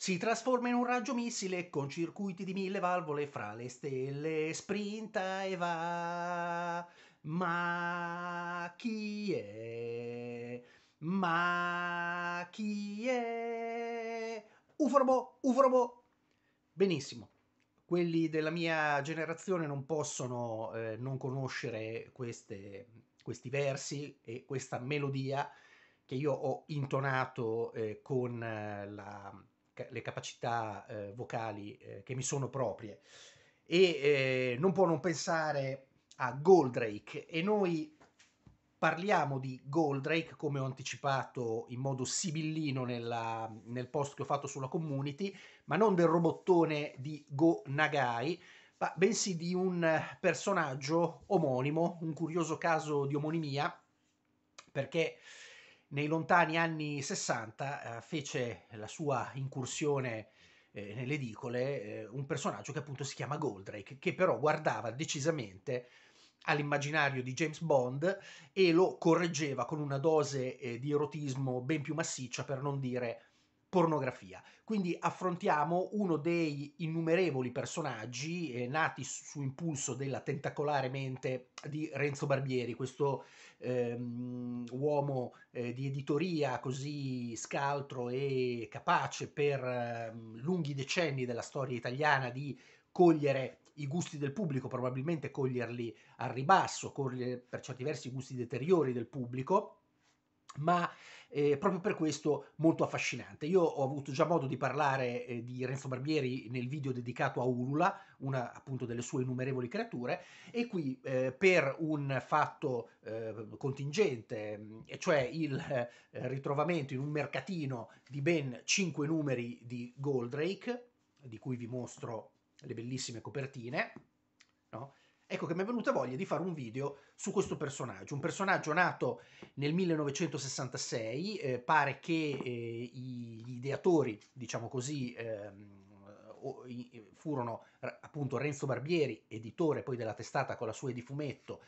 Si trasforma in un raggio missile con circuiti di mille valvole fra le stelle, sprinta e va. Ma chi è? Ma chi è? Uforobo, uforobo. Benissimo. Quelli della mia generazione non possono eh, non conoscere queste, questi versi e questa melodia che io ho intonato eh, con eh, la le capacità eh, vocali eh, che mi sono proprie e eh, non può non pensare a Goldrake e noi parliamo di Goldrake come ho anticipato in modo sibillino nella, nel post che ho fatto sulla community ma non del robottone di Go Nagai ma bensì di un personaggio omonimo un curioso caso di omonimia perché nei lontani anni 60 eh, fece la sua incursione eh, nelle edicole eh, un personaggio che appunto si chiama Goldrake, che però guardava decisamente all'immaginario di James Bond e lo correggeva con una dose eh, di erotismo ben più massiccia, per non dire pornografia. Quindi affrontiamo uno dei innumerevoli personaggi eh, nati su impulso della tentacolare mente di Renzo Barbieri, questo ehm, uomo eh, di editoria così scaltro e capace per ehm, lunghi decenni della storia italiana di cogliere i gusti del pubblico, probabilmente coglierli al ribasso, cogliere per certi versi i gusti deteriori del pubblico ma eh, proprio per questo molto affascinante. Io ho avuto già modo di parlare eh, di Renzo Barbieri nel video dedicato a Ulula, una appunto delle sue innumerevoli creature, e qui eh, per un fatto eh, contingente, mm, e cioè il eh, ritrovamento in un mercatino di ben cinque numeri di Goldrake, di cui vi mostro le bellissime copertine, no? Ecco che mi è venuta voglia di fare un video su questo personaggio, un personaggio nato nel 1966, eh, pare che eh, gli ideatori, diciamo così, ehm, furono appunto Renzo Barbieri, editore poi della testata con la sua di fumetto,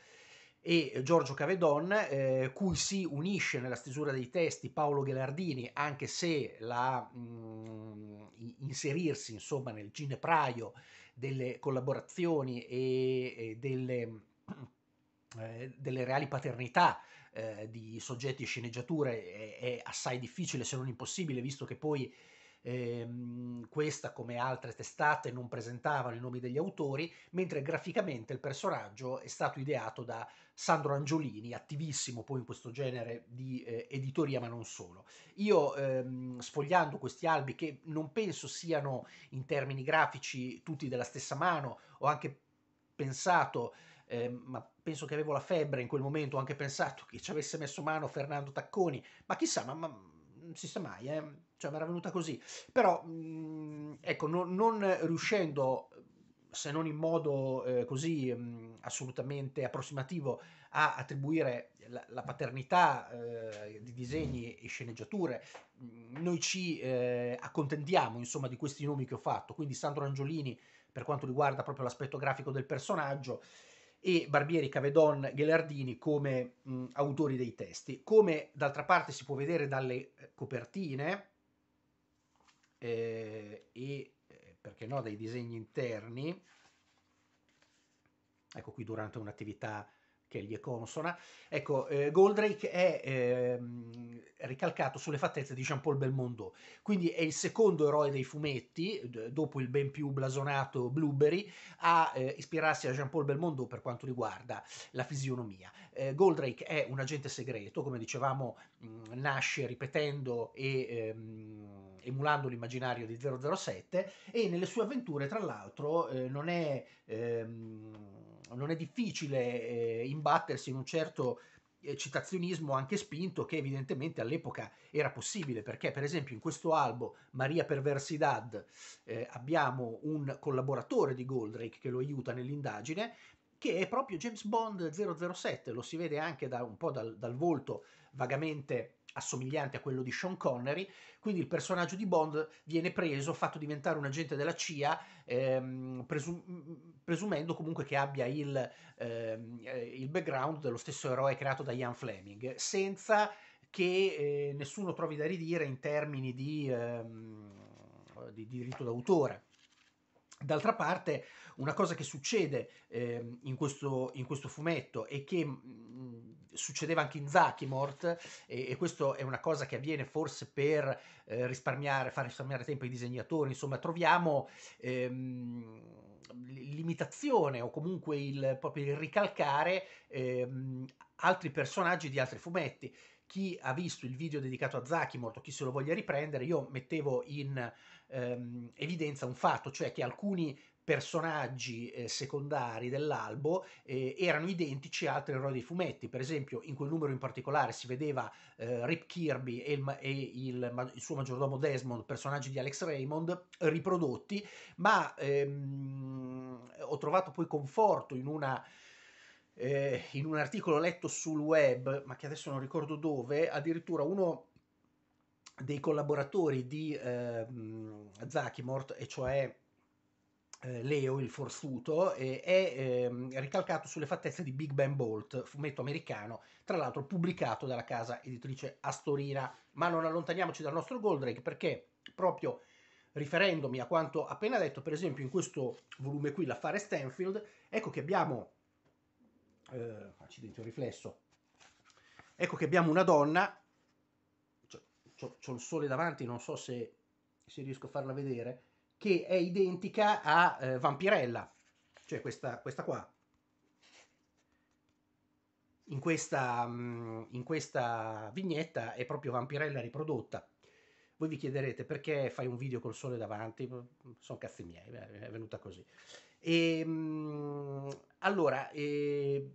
e Giorgio Cavedon, eh, cui si unisce nella stesura dei testi Paolo Ghelardini, anche se la, mh, mm, inserirsi insomma, nel ginepraio delle collaborazioni e, e delle, eh, delle, reali paternità eh, di soggetti e sceneggiature è, è, assai difficile se non impossibile, visto che poi Ehm, questa come altre testate non presentavano i nomi degli autori, mentre graficamente il personaggio è stato ideato da Sandro Angiolini, attivissimo poi in questo genere di eh, editoria, ma non solo. Io ehm, sfogliando questi albi, che non penso siano in termini grafici tutti della stessa mano, ho anche pensato, ehm, ma penso che avevo la febbre in quel momento, ho anche pensato che ci avesse messo mano Fernando Tacconi, ma chissà, ma, ma non si sa mai, eh? cioè mi era venuta così. Però, mh, mm, ecco, non, non riuscendo se non in modo eh, così mh, assolutamente approssimativo, a attribuire la, la paternità eh, di disegni mm. e sceneggiature. Noi ci eh, accontentiamo insomma di questi nomi che ho fatto, quindi Sandro Angiolini per quanto riguarda proprio l'aspetto grafico del personaggio e Barbieri, Cavedon, Ghelardini come mh, autori dei testi. Come d'altra parte si può vedere dalle eh, copertine eh, e perché no, dei disegni interni, ecco qui durante un'attività che gli è consona. Ecco, eh, Goldrake è eh, ricalcato sulle fattezze di Jean-Paul Belmondo, quindi è il secondo eroe dei fumetti, dopo il ben più blasonato Blueberry, a eh, ispirarsi a Jean-Paul Belmondo per quanto riguarda la fisionomia. Eh, Goldrake è un agente segreto, come dicevamo, mh, mm, nasce ripetendo e... Mh, ehm, emulando l'immaginario di 007 e nelle sue avventure tra l'altro eh, non, è, ehm, non, è, difficile eh, imbattersi in un certo citazionismo anche spinto che evidentemente all'epoca era possibile perché per esempio in questo albo Maria Perversidad eh, abbiamo un collaboratore di Goldrake che lo aiuta nell'indagine che è proprio James Bond 007 lo si vede anche da, un po' dal, dal volto vagamente assomigliante a quello di Sean Connery, quindi il personaggio di Bond viene preso, fatto diventare un agente della CIA, ehm, presum- presumendo comunque che abbia il, ehm, eh, il, background dello stesso eroe creato da Ian Fleming, senza che eh, nessuno trovi da ridire in termini di, ehm, di diritto d'autore. D'altra parte, una cosa che succede eh, in, questo, in, questo, fumetto e che mh, mm, succedeva anche in Zachimort, e, e questa è una cosa che avviene forse per eh, risparmiare, far risparmiare tempo ai disegnatori, insomma, troviamo ehm, l'imitazione o comunque il, proprio il ricalcare ehm, altri personaggi di altri fumetti chi ha visto il video dedicato a Zakimort o chi se lo voglia riprendere, io mettevo in ehm, evidenza un fatto, cioè che alcuni personaggi eh, secondari dell'albo eh, erano identici a altri eroi dei fumetti. Per esempio, in quel numero in particolare si vedeva eh, Rip Kirby e, il, e il, il, suo maggiordomo Desmond, personaggi di Alex Raymond, riprodotti, ma ehm, ho trovato poi conforto in una eh, in un articolo letto sul web, ma che adesso non ricordo dove, addirittura uno dei collaboratori di eh, Zakimort, e cioè eh, Leo il Forsuto, eh, è ehm, ricalcato sulle fattezze di Big Ben Bolt, fumetto americano, tra l'altro pubblicato dalla casa editrice Astorina. Ma non allontaniamoci dal nostro Goldrake perché proprio riferendomi a quanto appena detto, per esempio in questo volume qui, l'affare Stanfield, ecco che abbiamo eh, accidenti un riflesso ecco che abbiamo una donna ho il sole davanti non so se, se, riesco a farla vedere che è identica a eh, Vampirella cioè questa, questa qua in questa, mm, in questa vignetta è proprio Vampirella riprodotta voi vi chiederete perché fai un video col sole davanti sono cazzi miei è venuta così e, ehm, allora, eh,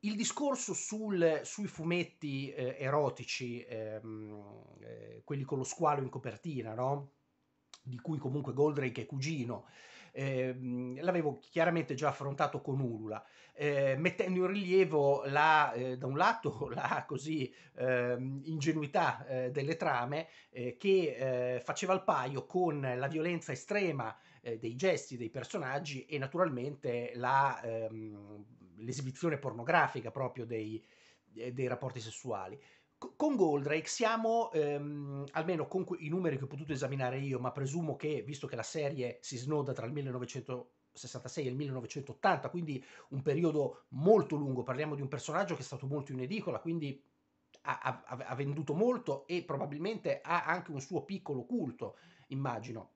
il discorso sul, sui fumetti eh, erotici, ehm, eh, quelli con lo squalo in copertina, no? di cui comunque Goldrake è cugino, eh, l'avevo chiaramente già affrontato con Ulula, eh, mettendo in rilievo la, eh, da un lato la così ehm, ingenuità eh, delle trame eh, che faceva il paio con la violenza estrema eh, dei gesti dei personaggi e naturalmente la, ehm, l'esibizione pornografica proprio dei, eh, dei rapporti sessuali. con Goldrake siamo, ehm, almeno con que- i numeri che ho potuto esaminare io, ma presumo che, visto che la serie si snoda tra il 1966 e il 1980, quindi un periodo molto lungo. Parliamo di un personaggio che è stato molto in edicola, quindi ha, ha, ha venduto molto e probabilmente ha anche un suo piccolo culto, immagino.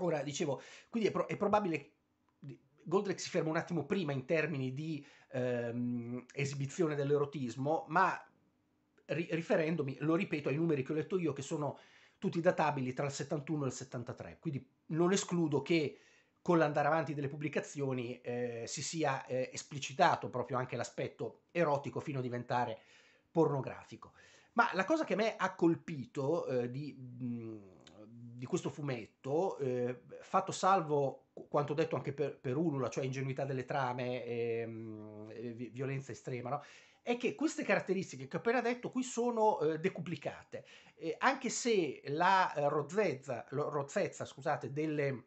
Ora, dicevo, quindi è, pro- è probabile Goldrick si ferma un attimo prima in termini di ehm, esibizione dell'erotismo, ma ri- riferendomi, lo ripeto, ai numeri che ho letto io, che sono tutti databili tra il 71 e il 73. Quindi non escludo che con l'andare avanti delle pubblicazioni eh, si sia eh, esplicitato proprio anche l'aspetto erotico fino a diventare pornografico. Ma la cosa che a me ha colpito eh, di... Mh, di questo fumetto, eh, fatto salvo quanto detto anche per, per Ulula, cioè ingenuità delle trame, ehm, violenza estrema, no? è che queste caratteristiche che ho appena detto qui sono eh, decuplicate, eh, anche se la eh, rozzezza, rozzezza scusate, delle,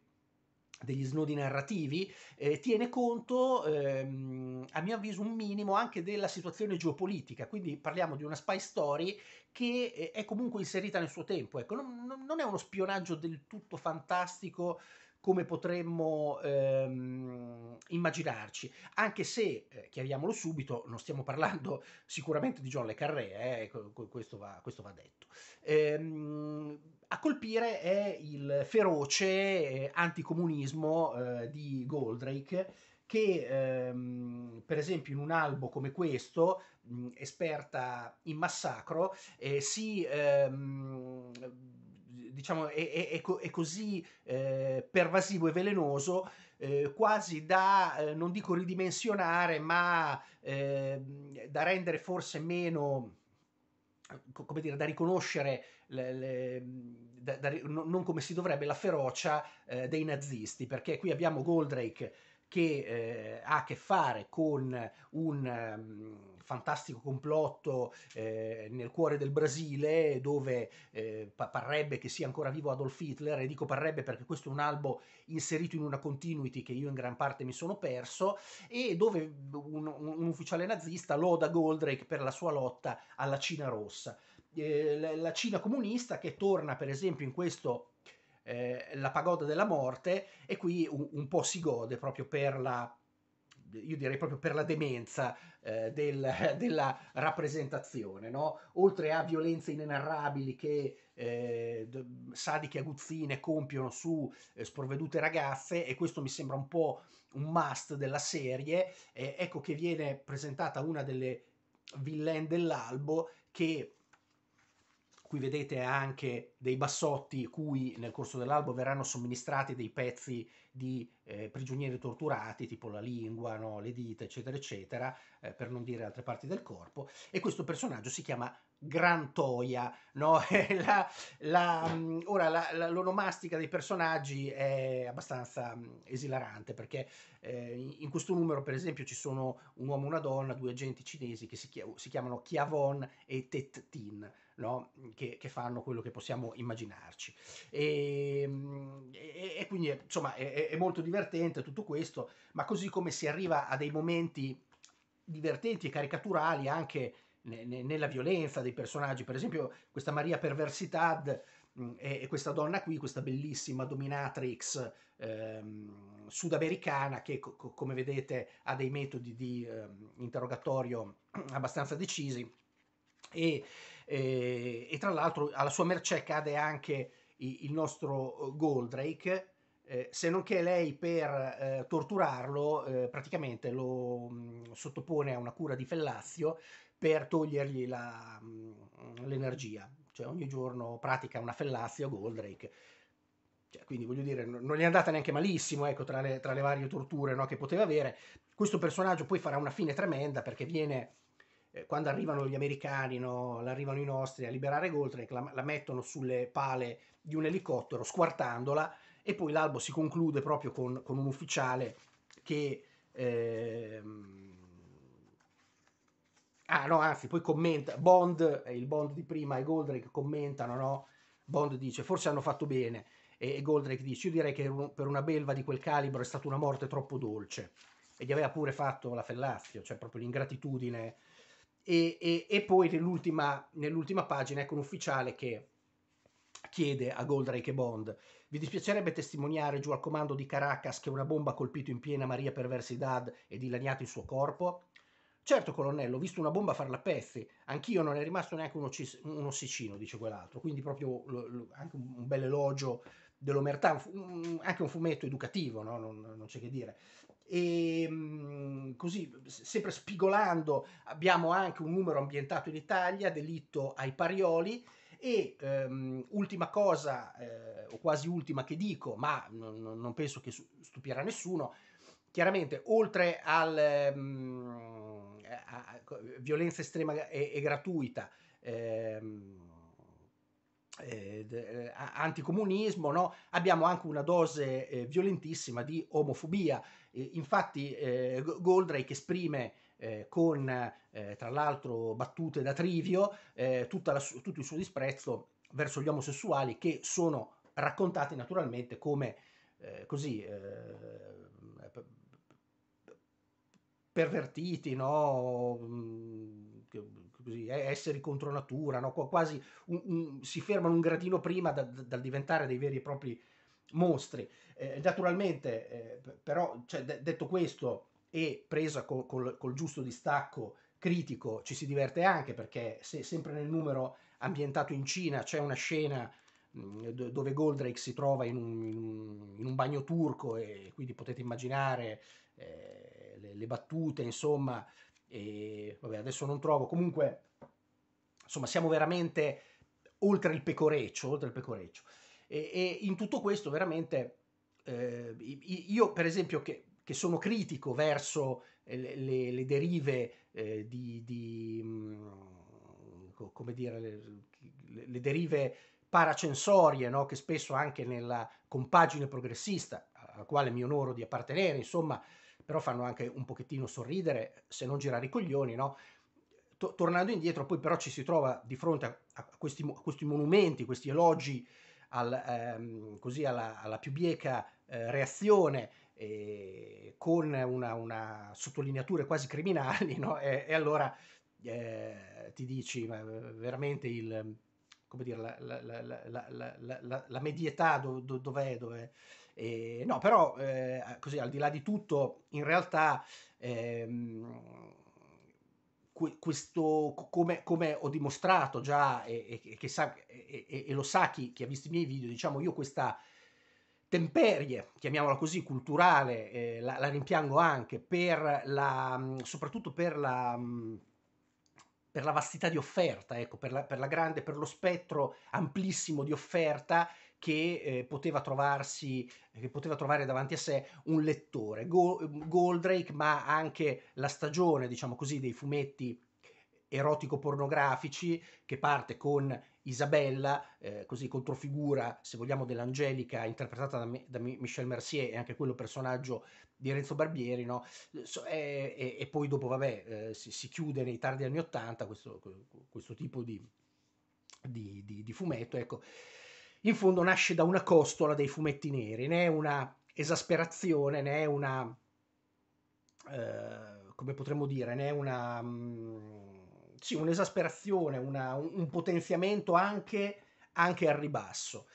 degli snodi narrativi, eh, tiene conto, ehm, a mio avviso, un minimo anche della situazione geopolitica, quindi parliamo di una spy story che eh, è comunque inserita nel suo tempo, ecco, non, non è uno spionaggio del tutto fantastico come potremmo ehm, immaginarci, anche se, eh, chiariamolo subito, non stiamo parlando sicuramente di John Le Carré, eh, ecco, questo, va, questo, va, detto. Ehm, a colpire è il feroce eh, anticomunismo eh, di Goldrake che ehm, per esempio in un albo come questo, mh, mm, esperta in massacro, eh, si ehm, diciamo, è, è, è, così eh, pervasivo e velenoso eh, quasi da, eh, non dico ridimensionare, ma ehm, da rendere forse meno come dire, da riconoscere, le, le, da, da, non come si dovrebbe, la ferocia eh, dei nazisti, perché qui abbiamo Goldrake che eh, ha a che fare con un um, fantastico complotto eh, nel cuore del Brasile dove eh, parrebbe che sia ancora vivo Adolf Hitler e dico parrebbe perché questo è un albo inserito in una continuity che io in gran parte mi sono perso e dove un, un ufficiale nazista loda Goldrake per la sua lotta alla Cina rossa. Eh, la Cina comunista che torna per esempio in questo eh, la pagoda della morte e qui un, un, po' si gode proprio per la io direi proprio per la demenza eh, del, della rappresentazione, no? oltre a violenze inenarrabili che eh, sadiche aguzzine compiono su eh, sprovvedute ragazze e questo mi sembra un po' un must della serie, eh, ecco che viene presentata una delle villain dell'albo che qui vedete anche dei bassotti cui nel corso dell'albo verranno somministrati dei pezzi di eh, prigionieri torturati, tipo la lingua, no? le dita, eccetera, eccetera, eh, per non dire altre parti del corpo. E questo personaggio si chiama Grantoia. No? la, la, mm, ora, la, l'onomastica dei personaggi è abbastanza mm, esilarante perché eh, in questo numero, per esempio, ci sono un uomo e una donna, due agenti cinesi che si, chiamano Chiavon e Tet Tin no? che, che, fanno quello che possiamo immaginarci. Ehm, e, e, e quindi insomma è, è molto divertente tutto questo, ma così come si arriva a dei momenti divertenti e caricaturali anche nella violenza dei personaggi, per esempio questa Maria Perversitad mm, e questa donna qui, questa bellissima dominatrix ehm, sudamericana che co- come vedete ha dei metodi di ehm, interrogatorio abbastanza decisi e e, eh, e tra l'altro alla sua mercè cade anche il nostro eh, Goldrake, eh, se non che lei per eh, torturarlo eh, praticamente lo mh, mm, sottopone a una cura di fellazio per togliergli la, mh, mm, l'energia. Cioè ogni giorno pratica una fellazio Goldrake. Cioè, quindi voglio dire, non, gli è andata neanche malissimo ecco, tra, le, tra le varie torture no, che poteva avere. Questo personaggio poi farà una fine tremenda perché viene eh, quando arrivano gli americani, no? arrivano i nostri a liberare Goltrek, la, la mettono sulle pale di un elicottero squartandola e poi l'albo si conclude proprio con, con un ufficiale che... Ehm, Ah, no, anzi, poi commenta Bond, eh, il Bond di prima e Goldrake commentano, no? Bond dice, forse hanno fatto bene. E, e Goldrake dice, io direi che per una belva di quel calibro è stata una morte troppo dolce. E gli aveva pure fatto la fellazio, cioè proprio l'ingratitudine e, e, e poi nell'ultima, nell'ultima pagina ecco un ufficiale che chiede a Goldrake e Bond vi dispiacerebbe testimoniare giù al comando di Caracas che una bomba ha colpito in piena Maria Perversidad e dilaniato il suo corpo? Certo, colonnello, ho visto una bomba farla a pezzi. Anch'io non è rimasto neanche un, ocis- un ossicino, dice quell'altro. Quindi proprio lo, lo, anche un, un bel elogio dell'omertà, un, anche un fumetto educativo, no? non, non, c'è che dire e ehm, così sempre spigolando abbiamo anche un numero ambientato in Italia, delitto ai parioli e um, ultima cosa, eh, o quasi ultima che dico, ma n- non penso che stupirà nessuno, chiaramente oltre al, um, a, a violenza estrema e, e gratuita, ehm, eh, de, eh, anticomunismo, no? abbiamo anche una dose eh, violentissima di omofobia infatti eh, Goldrake esprime eh, con eh, tra l'altro battute da trivio eh, la, tutto il suo disprezzo verso gli omosessuali che sono raccontati naturalmente come eh, così eh, pervertiti, no? Mm, così, esseri contro natura, no? quasi un, un, si fermano un gradino prima da, da, dal diventare dei veri e propri mostri. Eh, naturalmente, eh, però, cioè, de- detto questo e presa col, col, col, giusto distacco critico, ci si diverte anche perché se sempre nel numero ambientato in Cina c'è una scena mm, dove Goldrake si trova in un, in, un, bagno turco e quindi potete immaginare eh, le, le, battute, insomma, e, vabbè, adesso non trovo, comunque, insomma, siamo veramente oltre il pecoreccio, oltre il pecoreccio. E, e in tutto questo veramente eh, io per esempio che, che sono critico verso eh, le, le, le derive eh, di, di mm, come dire, le, le derive paracensorie no? che spesso anche nella compagine progressista alla quale mi onoro di appartenere insomma però fanno anche un pochettino sorridere se non girare i coglioni no? T- tornando indietro poi però ci si trova di fronte a, a, questi, a questi monumenti questi elogi al, ehm, così alla, alla, più bieca eh, reazione eh, con una, una, sottolineature quasi criminali, no? e, e, allora eh, ti dici ma eh, veramente il, come dire, la, la, la, la medietà do, do, dov'è? dov'è? E, no, però eh, così al di là di tutto, in realtà... Ehm, questo, come, come, ho dimostrato già e, e, sa, e, e lo sa chi, chi, ha visto i miei video, diciamo io questa temperie, chiamiamola così, culturale, eh, la, la, rimpiango anche, per la, mm, soprattutto per la, mm, per la vastità di offerta, ecco, per, per la grande, per lo spettro amplissimo di offerta che, eh, poteva trovarsi, che poteva trovare davanti a sé un lettore. Go- Goldrake, ma anche la stagione, diciamo così, dei fumetti erotico-pornografici che parte con Isabella, eh, così controfigura, se vogliamo, dell'Angelica interpretata da, me, da, Michel Mercier e anche quello personaggio di Renzo Barbieri, no? e, e, e, poi dopo, vabbè, eh, si, si, chiude nei tardi anni 80 questo, questo, tipo di, di, di, di fumetto, ecco in fondo nasce da una costola dei fumetti neri, né una esasperazione, né una... Eh, come potremmo dire, né una... Mm, sì, un'esasperazione, una, un potenziamento anche, anche, al ribasso.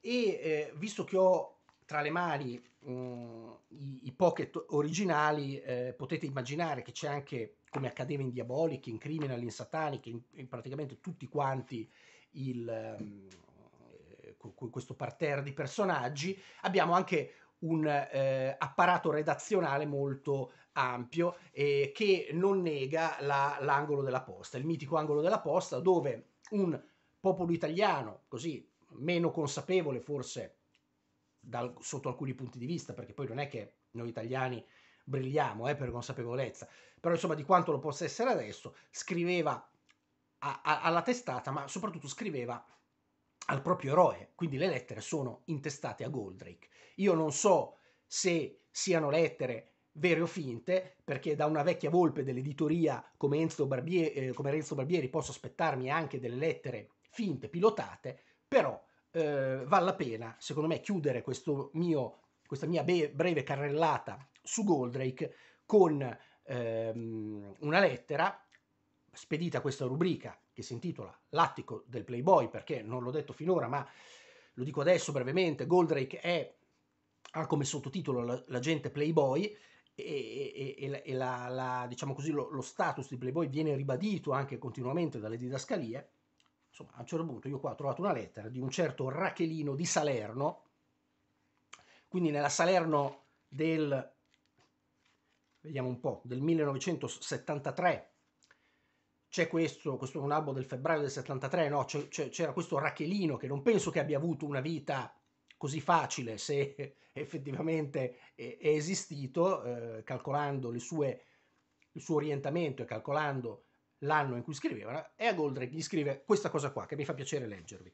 E eh, visto che ho tra le mani mh, mm, i, i, pocket originali, eh, potete immaginare che c'è anche, come accadeva in Diabolic, in Criminal, in Satanic, in, in praticamente tutti quanti il... Mh, mm, questo parterre di personaggi, abbiamo anche un eh, apparato redazionale molto ampio eh, che non nega la, l'angolo della posta, il mitico angolo della posta dove un popolo italiano, così meno consapevole forse dal, sotto alcuni punti di vista, perché poi non è che noi italiani brilliamo eh, per consapevolezza, però insomma di quanto lo possa essere adesso, scriveva a, a, alla testata, ma soprattutto scriveva al proprio eroe. Quindi le lettere sono intestate a Goldrake. Io non so se siano lettere vere o finte, perché da una vecchia volpe dell'editoria come, Enzo Barbieri, eh, come Renzo Barbieri posso aspettarmi anche delle lettere finte, pilotate, però eh, vale la pena, secondo me, chiudere questo mio, questa mia be- breve carrellata su Goldrake con ehm, una lettera spedita a questa rubrica che si intitola L'attico del Playboy, perché non l'ho detto finora, ma lo dico adesso brevemente, Goldrake è, ha come sottotitolo l'agente Playboy e, e, e la, la, diciamo così, lo, lo, status di Playboy viene ribadito anche continuamente dalle didascalie. Insomma, a un certo punto io qua ho trovato una lettera di un certo Rachelino di Salerno, quindi nella Salerno del, vediamo un po', del 1973 c'è questo, questo un album del febbraio del 73, no? c'era questo Rachelino che non penso che abbia avuto una vita così facile se effettivamente è, esistito, eh, calcolando sue, il suo orientamento e calcolando l'anno in cui scriveva, e a Goldrake gli scrive questa cosa qua che mi fa piacere leggervi.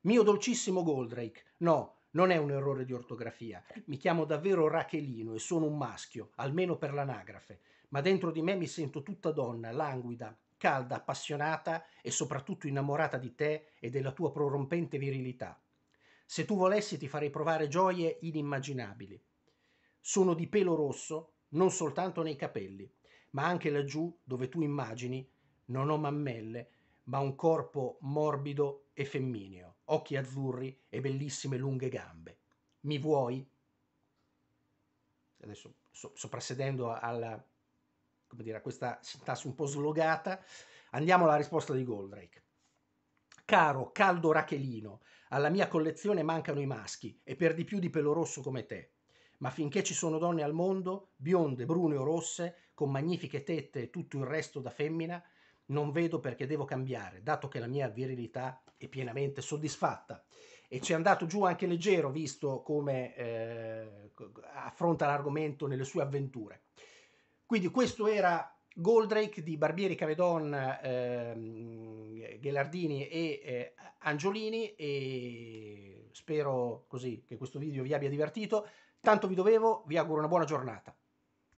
Mio dolcissimo Goldrake, no, non è un errore di ortografia, mi chiamo davvero Rachelino e sono un maschio, almeno per l'anagrafe, ma dentro di me mi sento tutta donna, languida, calda, appassionata e soprattutto innamorata di te e della tua prorompente virilità. Se tu volessi ti farei provare gioie inimmaginabili. Sono di pelo rosso, non soltanto nei capelli, ma anche laggiù dove tu immagini non ho mammelle, ma un corpo morbido e femmineo, occhi azzurri e bellissime lunghe gambe. Mi vuoi? Adesso so, soprassedendo alla, come dire, a questa sintassi un po' slogata, andiamo alla risposta di Goldrake. Caro, caldo rachelino, alla mia collezione mancano i maschi e per di più di pelo rosso come te. Ma finché ci sono donne al mondo, bionde, brune o rosse, con magnifiche tette e tutto il resto da femmina, non vedo perché devo cambiare, dato che la mia virilità è pienamente soddisfatta. E ci è andato giù anche leggero, visto come eh, affronta l'argomento nelle sue avventure. Quindi questo era Goldrake di Barbieri, Cavedon, ehm, Ghelardini e eh, Angiolini e spero così che questo video vi abbia divertito. Tanto vi dovevo, vi auguro una buona giornata.